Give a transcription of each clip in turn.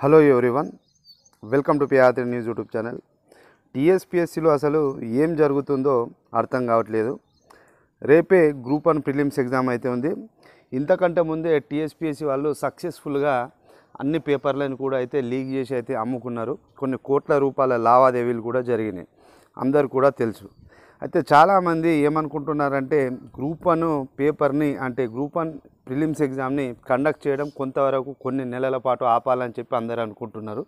hello everyone welcome to పియాత్రి news YouTube channel టీఎస్పిఎస్సిలో అసలు ఏం జరుగుతుందో అర్థం కావట్లేదు రేపే గ్రూప్ వన్ ప్రిలిమ్స్ ఎగ్జామ్ అయితే ఉంది ఇంతకంటే ముందే టీఎస్పిఎస్సి వాళ్ళు సక్సెస్ఫుల్గా అన్ని పేపర్లను కూడా అయితే లీక్ చేసి అయితే అమ్ముకున్నారు కొన్ని కోట్ల రూపాయల లావాదేవీలు కూడా జరిగినాయి అందరు కూడా తెలుసు అయితే చాలామంది ఏమనుకుంటున్నారంటే గ్రూప్ వన్ పేపర్ని అంటే గ్రూప్ వన్ ప్రిలిమ్స్ ఎగ్జామ్ని కండక్ట్ చేయడం కొంతవరకు కొన్ని నెలల పాటు ఆపాలని చెప్పి అందరూ అనుకుంటున్నారు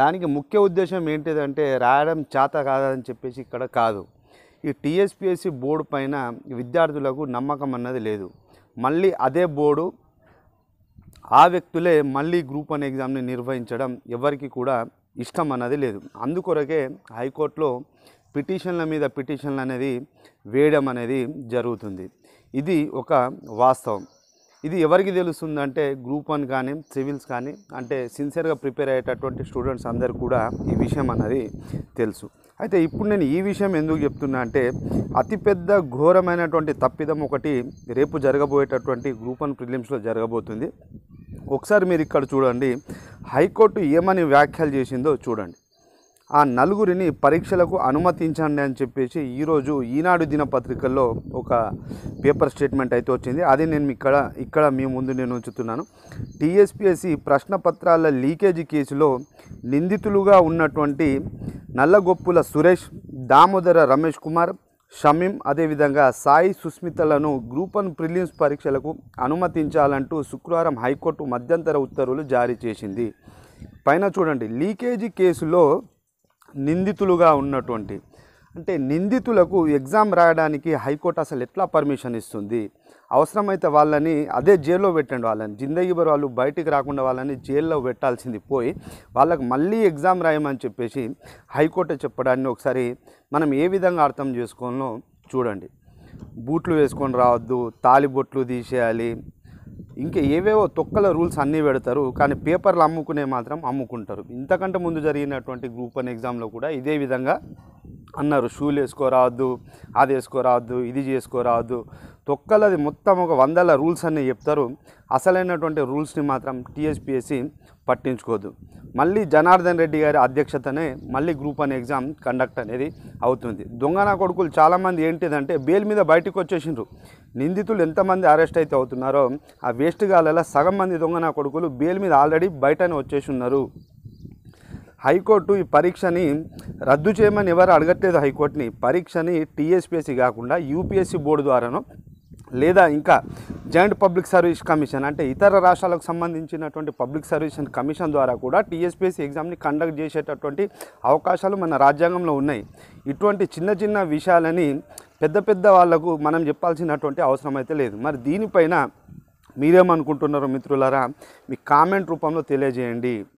దానికి ముఖ్య ఉద్దేశం ఏంటిదంటే రాయడం చేత కాదని చెప్పేసి ఇక్కడ కాదు ఈ టీఎస్పిఎస్సి బోర్డు పైన విద్యార్థులకు నమ్మకం అన్నది లేదు మళ్ళీ అదే బోర్డు ఆ వ్యక్తులే మళ్ళీ గ్రూప్ వన్ ఎగ్జామ్ని నిర్వహించడం ఎవరికి కూడా ఇష్టం అన్నది లేదు అందుకొరకే హైకోర్టులో పిటిషన్ల మీద పిటిషన్లు అనేది వేయడం అనేది జరుగుతుంది ఇది ఒక వాస్తవం ఇది ఎవరికి తెలుస్తుందంటే గ్రూప్ వన్ కానీ సివిల్స్ కానీ అంటే సిన్సియర్గా ప్రిపేర్ అయ్యేటటువంటి స్టూడెంట్స్ అందరు కూడా ఈ విషయం అన్నది తెలుసు అయితే ఇప్పుడు నేను ఈ విషయం ఎందుకు చెప్తున్నా అంటే అతిపెద్ద ఘోరమైనటువంటి తప్పిదం ఒకటి రేపు జరగబోయేటటువంటి గ్రూప్ వన్ ప్రిలిమ్స్లో జరగబోతుంది ఒకసారి మీరు ఇక్కడ చూడండి హైకోర్టు ఏమని వ్యాఖ్యలు చేసిందో చూడండి ఆ నలుగురిని పరీక్షలకు అనుమతించండి అని చెప్పేసి ఈరోజు ఈనాడు దినపత్రికల్లో ఒక పేపర్ స్టేట్మెంట్ అయితే వచ్చింది అది నేను ఇక్కడ ఇక్కడ మీ ముందు నేను ఉంచుతున్నాను టీఎస్పీఎస్సి ప్రశ్నపత్రాల లీకేజీ కేసులో నిందితులుగా ఉన్నటువంటి నల్లగొప్పుల సురేష్ దామోదర రమేష్ కుమార్ షమీం అదేవిధంగా సాయి సుస్మితలను గ్రూప్ వన్ ప్రిలియమ్స్ పరీక్షలకు అనుమతించాలంటూ శుక్రవారం హైకోర్టు మధ్యంతర ఉత్తర్వులు జారీ చేసింది పైన చూడండి లీకేజీ కేసులో నిందితులుగా ఉన్నటువంటి అంటే నిందితులకు ఎగ్జామ్ రాయడానికి హైకోర్టు అసలు ఎట్లా పర్మిషన్ ఇస్తుంది అవసరమైతే వాళ్ళని అదే జైల్లో పెట్టండి వాళ్ళని జిందగీబర్ వాళ్ళు బయటికి రాకుండా వాళ్ళని జైల్లో పెట్టాల్సింది పోయి వాళ్ళకు మళ్ళీ ఎగ్జామ్ రాయమని చెప్పేసి హైకోర్టు చెప్పడాన్ని ఒకసారి మనం ఏ విధంగా అర్థం చేసుకోవాలో చూడండి బూట్లు వేసుకొని రావద్దు తాలిబొట్లు తీసేయాలి ఇంకా ఏవేవో తొక్కల రూల్స్ అన్నీ పెడతారు కానీ పేపర్లు అమ్ముకునే మాత్రం అమ్ముకుంటారు ఇంతకంటే ముందు జరిగినటువంటి గ్రూప్ వన్ ఎగ్జామ్లో కూడా ఇదే విధంగా అన్నారు షూలు వేసుకోరాదు అది వేసుకోరాదు ఇది చేసుకోరాదు తొక్కలది మొత్తం ఒక వందల రూల్స్ అన్నీ చెప్తారు అసలైనటువంటి రూల్స్ని మాత్రం టీఎస్పీఎస్సి పట్టించుకోదు మళ్ళీ జనార్దన్ రెడ్డి గారి అధ్యక్షతనే మళ్ళీ గ్రూప్ వన్ ఎగ్జామ్ కండక్ట్ అనేది అవుతుంది దొంగన కొడుకులు చాలామంది ఏంటిదంటే బెయిల్ మీద బయటకు వచ్చేసిండ్రు నిందితులు ఎంతమంది అరెస్ట్ అయితే అవుతున్నారో ఆ వేస్ట్ గాలలో సగం మంది దొంగన కొడుకులు బెయిల్ మీద ఆల్రెడీ బయటనే వచ్చేసి ఉన్నారు హైకోర్టు ఈ పరీక్షని రద్దు చేయమని ఎవరు అడగట్లేదు హైకోర్టుని పరీక్షని టీఎస్పీఎస్సీ కాకుండా యూపీఎస్సీ బోర్డు ద్వారాను లేదా ఇంకా జాయింట్ పబ్లిక్ సర్వీస్ కమిషన్ అంటే ఇతర రాష్ట్రాలకు సంబంధించినటువంటి పబ్లిక్ సర్వీస్ కమిషన్ ద్వారా కూడా టీఎస్పీఎస్సీ ఎగ్జామ్ని కండక్ట్ చేసేటటువంటి అవకాశాలు మన రాజ్యాంగంలో ఉన్నాయి ఇటువంటి చిన్న చిన్న విషయాలని పెద్ద పెద్ద వాళ్లకు మనం చెప్పాల్సినటువంటి అవసరం అయితే లేదు మరి దీనిపైన మీరేమనుకుంటున్నారో మిత్రులారా మీ కామెంట్ రూపంలో తెలియజేయండి